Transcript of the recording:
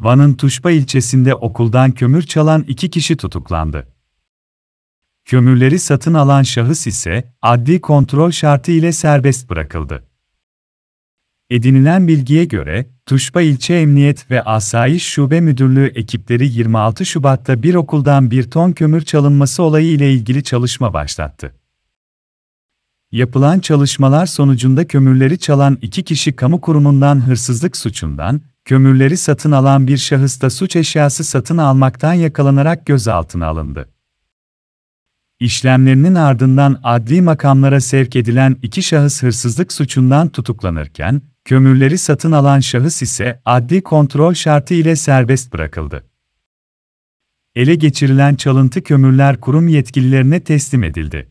Van'ın Tuşba ilçesinde okuldan kömür çalan iki kişi tutuklandı. Kömürleri satın alan şahıs ise adli kontrol şartı ile serbest bırakıldı. Edinilen bilgiye göre, Tuşba İlçe Emniyet ve Asayiş Şube Müdürlüğü ekipleri 26 Şubat'ta bir okuldan bir ton kömür çalınması olayı ile ilgili çalışma başlattı. Yapılan çalışmalar sonucunda kömürleri çalan iki kişi kamu kurumundan hırsızlık suçundan, kömürleri satın alan bir şahıs da suç eşyası satın almaktan yakalanarak gözaltına alındı. İşlemlerinin ardından adli makamlara sevk edilen iki şahıs hırsızlık suçundan tutuklanırken, kömürleri satın alan şahıs ise adli kontrol şartı ile serbest bırakıldı. Ele geçirilen çalıntı kömürler kurum yetkililerine teslim edildi.